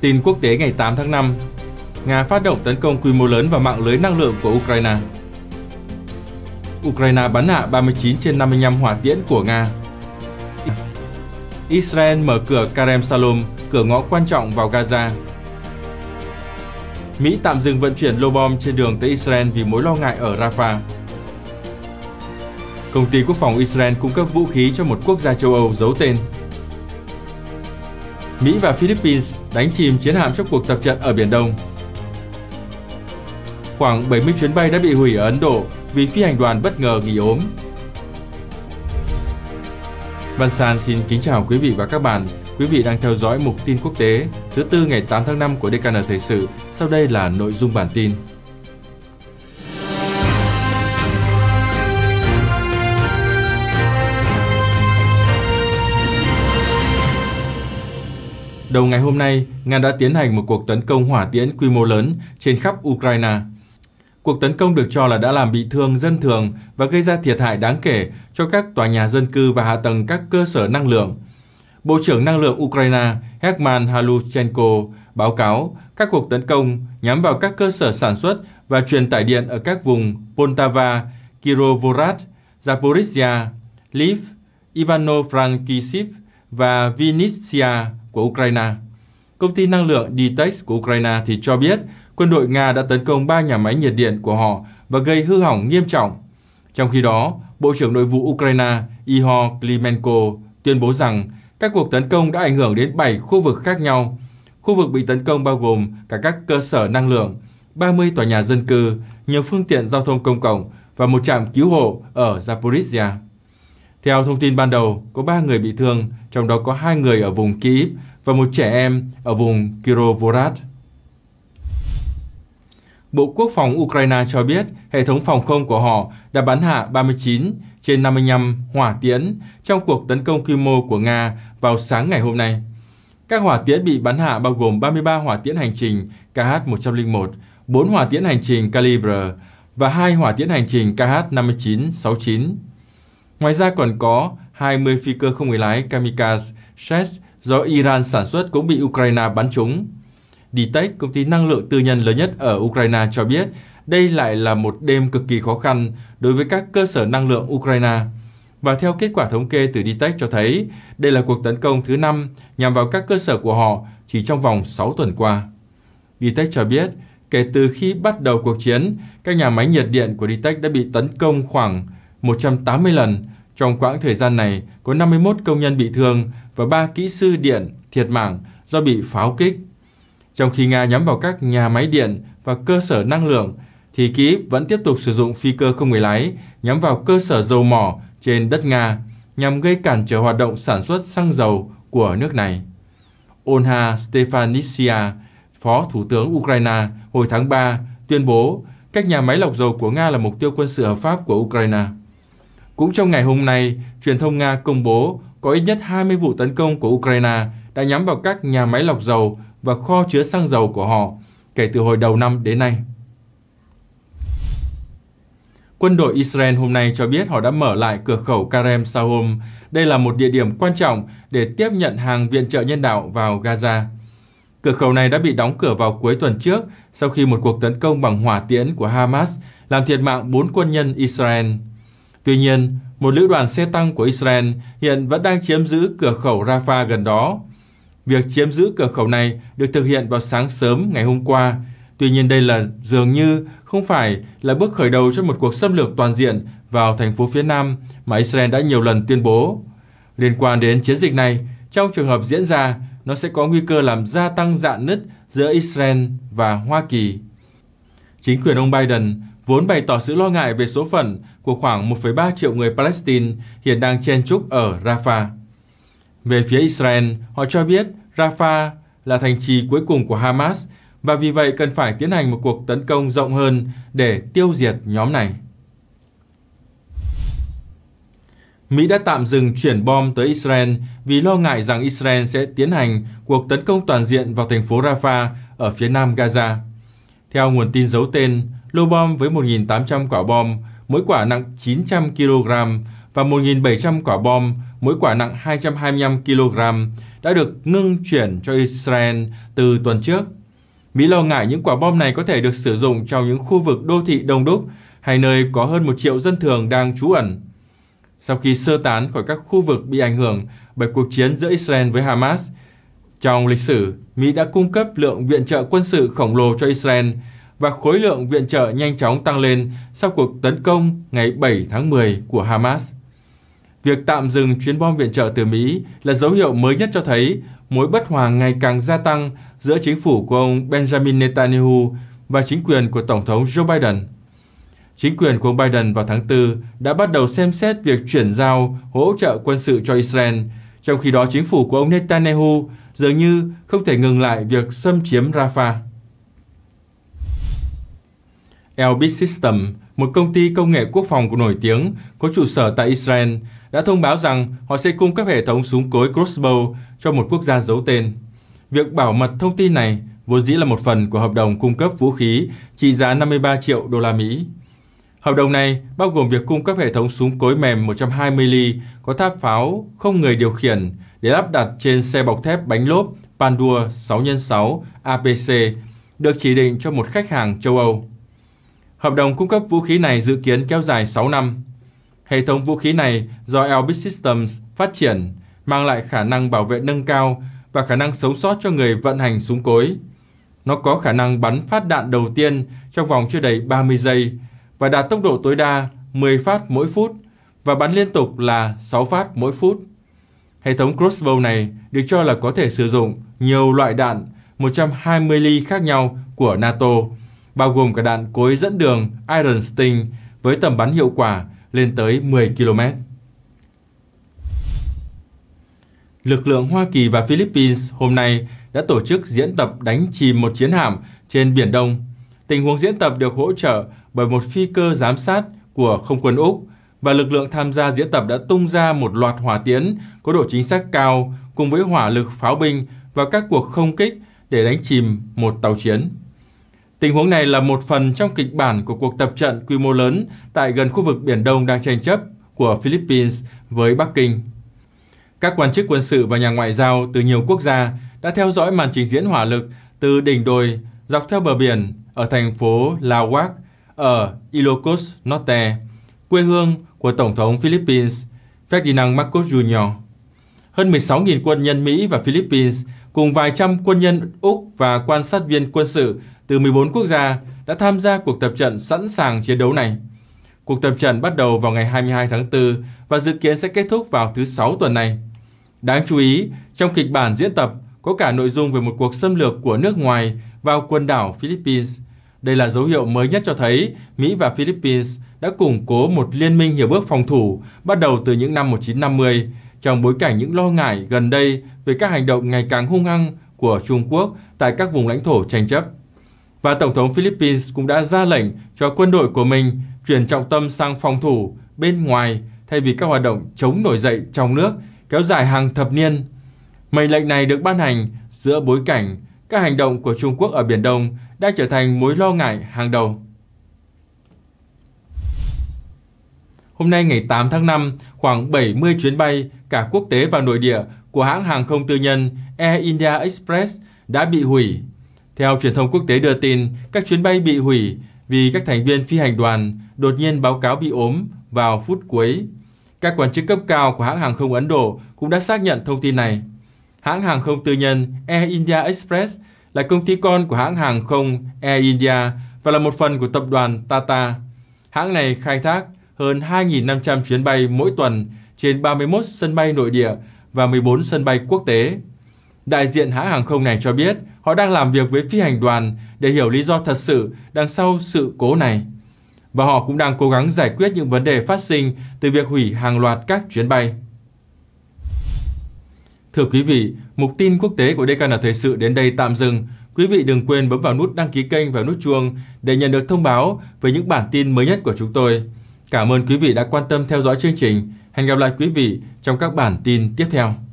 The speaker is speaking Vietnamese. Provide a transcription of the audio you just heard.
Tin quốc tế ngày 8 tháng 5, Nga phát động tấn công quy mô lớn vào mạng lưới năng lượng của Ukraine. Ukraine bắn hạ 39 trên 55 hỏa tiễn của Nga. Israel mở cửa Karem Salom, cửa ngõ quan trọng vào Gaza. Mỹ tạm dừng vận chuyển lô bom trên đường tới Israel vì mối lo ngại ở Rafah. Công ty quốc phòng Israel cung cấp vũ khí cho một quốc gia châu Âu giấu tên. Mỹ và Philippines đánh chìm chiến hạm trong cuộc tập trận ở Biển Đông. Khoảng 70 chuyến bay đã bị hủy ở Ấn Độ vì phi hành đoàn bất ngờ nghỉ ốm. Văn San xin kính chào quý vị và các bạn. Quý vị đang theo dõi mục tin quốc tế thứ tư ngày 8 tháng 5 của DKN Thời sự. Sau đây là nội dung bản tin. Đầu ngày hôm nay, Nga đã tiến hành một cuộc tấn công hỏa tiễn quy mô lớn trên khắp Ukraine. Cuộc tấn công được cho là đã làm bị thương dân thường và gây ra thiệt hại đáng kể cho các tòa nhà dân cư và hạ tầng các cơ sở năng lượng. Bộ trưởng Năng lượng Ukraine Herman Haluchenko báo cáo các cuộc tấn công nhắm vào các cơ sở sản xuất và truyền tải điện ở các vùng Poltava, Kirovohrad, Zaporizhia, Lviv, Ivano-Frankivsk và Vinnytsia của Ukraine. Công ty năng lượng Ditex của Ukraine thì cho biết quân đội Nga đã tấn công ba nhà máy nhiệt điện của họ và gây hư hỏng nghiêm trọng. Trong khi đó, Bộ trưởng Nội vụ Ukraine Ihor Klimenko tuyên bố rằng các cuộc tấn công đã ảnh hưởng đến 7 khu vực khác nhau. Khu vực bị tấn công bao gồm cả các cơ sở năng lượng, 30 tòa nhà dân cư, nhiều phương tiện giao thông công cộng và một trạm cứu hộ ở Zaporizhia. Theo thông tin ban đầu, có 3 người bị thương, trong đó có 2 người ở vùng Kyiv và một trẻ em ở vùng Kirovohrad. Bộ Quốc phòng Ukraine cho biết hệ thống phòng không của họ đã bắn hạ 39 trên 55 hỏa tiễn trong cuộc tấn công quy mô của Nga vào sáng ngày hôm nay. Các hỏa tiễn bị bắn hạ bao gồm 33 hỏa tiễn hành trình KH-101, 4 hỏa tiễn hành trình Calibre và 2 hỏa tiễn hành trình KH-5969. Ngoài ra còn có 20 phi cơ không người lái Kamikaze Sheds do Iran sản xuất cũng bị Ukraine bắn trúng. DTEC, công ty năng lượng tư nhân lớn nhất ở Ukraine cho biết đây lại là một đêm cực kỳ khó khăn đối với các cơ sở năng lượng Ukraine. Và theo kết quả thống kê từ DTEC cho thấy, đây là cuộc tấn công thứ năm nhằm vào các cơ sở của họ chỉ trong vòng 6 tuần qua. DTEC cho biết, kể từ khi bắt đầu cuộc chiến, các nhà máy nhiệt điện của DTEC đã bị tấn công khoảng 180 lần. Trong quãng thời gian này, có 51 công nhân bị thương và 3 kỹ sư điện thiệt mạng do bị pháo kích. Trong khi Nga nhắm vào các nhà máy điện và cơ sở năng lượng, thì Kyiv vẫn tiếp tục sử dụng phi cơ không người lái nhắm vào cơ sở dầu mỏ trên đất Nga nhằm gây cản trở hoạt động sản xuất xăng dầu của nước này. Onha Stefanitsia, Phó Thủ tướng Ukraine hồi tháng 3, tuyên bố các nhà máy lọc dầu của Nga là mục tiêu quân sự hợp pháp của Ukraine. Cũng trong ngày hôm nay, truyền thông Nga công bố có ít nhất 20 vụ tấn công của Ukraine đã nhắm vào các nhà máy lọc dầu và kho chứa xăng dầu của họ kể từ hồi đầu năm đến nay. Quân đội Israel hôm nay cho biết họ đã mở lại cửa khẩu Karem Shalom, Đây là một địa điểm quan trọng để tiếp nhận hàng viện trợ nhân đạo vào Gaza. Cửa khẩu này đã bị đóng cửa vào cuối tuần trước sau khi một cuộc tấn công bằng hỏa tiễn của Hamas làm thiệt mạng 4 quân nhân Israel. Tuy nhiên, một lữ đoàn xe tăng của Israel hiện vẫn đang chiếm giữ cửa khẩu Rafah gần đó. Việc chiếm giữ cửa khẩu này được thực hiện vào sáng sớm ngày hôm qua. Tuy nhiên đây là dường như không phải là bước khởi đầu cho một cuộc xâm lược toàn diện vào thành phố phía Nam mà Israel đã nhiều lần tuyên bố. Liên quan đến chiến dịch này, trong trường hợp diễn ra, nó sẽ có nguy cơ làm gia tăng dạn nứt giữa Israel và Hoa Kỳ. Chính quyền ông Biden vốn bày tỏ sự lo ngại về số phận của khoảng 1,3 triệu người Palestine hiện đang chen trúc ở Rafah. Về phía Israel, họ cho biết Rafah là thành trì cuối cùng của Hamas và vì vậy cần phải tiến hành một cuộc tấn công rộng hơn để tiêu diệt nhóm này. Mỹ đã tạm dừng chuyển bom tới Israel vì lo ngại rằng Israel sẽ tiến hành cuộc tấn công toàn diện vào thành phố Rafah ở phía nam Gaza. Theo nguồn tin giấu tên, lô bom với 1.800 quả bom, mỗi quả nặng 900 kg và 1.700 quả bom, mỗi quả nặng 225 kg đã được ngưng chuyển cho Israel từ tuần trước. Mỹ lo ngại những quả bom này có thể được sử dụng trong những khu vực đô thị đông đúc hay nơi có hơn một triệu dân thường đang trú ẩn. Sau khi sơ tán khỏi các khu vực bị ảnh hưởng bởi cuộc chiến giữa Israel với Hamas, trong lịch sử, Mỹ đã cung cấp lượng viện trợ quân sự khổng lồ cho Israel và khối lượng viện trợ nhanh chóng tăng lên sau cuộc tấn công ngày 7 tháng 10 của Hamas. Việc tạm dừng chuyến bom viện trợ từ Mỹ là dấu hiệu mới nhất cho thấy mối bất hòa ngày càng gia tăng giữa chính phủ của ông Benjamin Netanyahu và chính quyền của Tổng thống Joe Biden. Chính quyền của ông Biden vào tháng 4 đã bắt đầu xem xét việc chuyển giao hỗ trợ quân sự cho Israel, trong khi đó chính phủ của ông Netanyahu dường như không thể ngừng lại việc xâm chiếm Rafah. Elbit System, một công ty công nghệ quốc phòng của nổi tiếng có trụ sở tại Israel, đã thông báo rằng họ sẽ cung cấp hệ thống súng cối crossbow cho một quốc gia giấu tên. Việc bảo mật thông tin này vốn dĩ là một phần của hợp đồng cung cấp vũ khí trị giá 53 triệu đô la Mỹ. Hợp đồng này bao gồm việc cung cấp hệ thống súng cối mềm 120 ly có tháp pháo không người điều khiển để lắp đặt trên xe bọc thép bánh lốp Pandur 6x6 APC được chỉ định cho một khách hàng châu Âu. Hợp đồng cung cấp vũ khí này dự kiến kéo dài 6 năm. Hệ thống vũ khí này do Elbit Systems phát triển, mang lại khả năng bảo vệ nâng cao và khả năng sống sót cho người vận hành súng cối. Nó có khả năng bắn phát đạn đầu tiên trong vòng chưa đầy 30 giây và đạt tốc độ tối đa 10 phát mỗi phút và bắn liên tục là 6 phát mỗi phút. Hệ thống crossbow này được cho là có thể sử dụng nhiều loại đạn 120 ly khác nhau của NATO bao gồm cả đạn cối dẫn đường Iron Sting với tầm bắn hiệu quả lên tới 10 km. Lực lượng Hoa Kỳ và Philippines hôm nay đã tổ chức diễn tập đánh chìm một chiến hạm trên Biển Đông. Tình huống diễn tập được hỗ trợ bởi một phi cơ giám sát của không quân Úc và lực lượng tham gia diễn tập đã tung ra một loạt hỏa tiễn có độ chính xác cao cùng với hỏa lực pháo binh và các cuộc không kích để đánh chìm một tàu chiến. Tình huống này là một phần trong kịch bản của cuộc tập trận quy mô lớn tại gần khu vực Biển Đông đang tranh chấp của Philippines với Bắc Kinh. Các quan chức quân sự và nhà ngoại giao từ nhiều quốc gia đã theo dõi màn trình diễn hỏa lực từ đỉnh đồi dọc theo bờ biển ở thành phố Lawak ở Ilocos Norte, quê hương của Tổng thống Philippines Ferdinand Marcos Jr. Hơn 16.000 quân nhân Mỹ và Philippines cùng vài trăm quân nhân Úc và quan sát viên quân sự từ 14 quốc gia đã tham gia cuộc tập trận sẵn sàng chiến đấu này. Cuộc tập trận bắt đầu vào ngày 22 tháng 4 và dự kiến sẽ kết thúc vào thứ Sáu tuần này. Đáng chú ý, trong kịch bản diễn tập có cả nội dung về một cuộc xâm lược của nước ngoài vào quần đảo Philippines. Đây là dấu hiệu mới nhất cho thấy Mỹ và Philippines đã củng cố một liên minh hiệp ước phòng thủ bắt đầu từ những năm 1950 trong bối cảnh những lo ngại gần đây về các hành động ngày càng hung hăng của Trung Quốc tại các vùng lãnh thổ tranh chấp và Tổng thống Philippines cũng đã ra lệnh cho quân đội của mình chuyển trọng tâm sang phòng thủ bên ngoài thay vì các hoạt động chống nổi dậy trong nước kéo dài hàng thập niên. Mệnh lệnh này được ban hành giữa bối cảnh các hành động của Trung Quốc ở Biển Đông đã trở thành mối lo ngại hàng đầu. Hôm nay ngày 8 tháng 5, khoảng 70 chuyến bay cả quốc tế và nội địa của hãng hàng không tư nhân Air India Express đã bị hủy theo truyền thông quốc tế đưa tin, các chuyến bay bị hủy vì các thành viên phi hành đoàn đột nhiên báo cáo bị ốm vào phút cuối. Các quan chức cấp cao của hãng hàng không Ấn Độ cũng đã xác nhận thông tin này. Hãng hàng không tư nhân Air India Express là công ty con của hãng hàng không Air India và là một phần của tập đoàn Tata. Hãng này khai thác hơn 2.500 chuyến bay mỗi tuần trên 31 sân bay nội địa và 14 sân bay quốc tế. Đại diện hãng hàng không này cho biết họ đang làm việc với phi hành đoàn để hiểu lý do thật sự đằng sau sự cố này. Và họ cũng đang cố gắng giải quyết những vấn đề phát sinh từ việc hủy hàng loạt các chuyến bay. Thưa quý vị, mục tin quốc tế của DKN Thời sự đến đây tạm dừng. Quý vị đừng quên bấm vào nút đăng ký kênh và nút chuông để nhận được thông báo về những bản tin mới nhất của chúng tôi. Cảm ơn quý vị đã quan tâm theo dõi chương trình. Hẹn gặp lại quý vị trong các bản tin tiếp theo.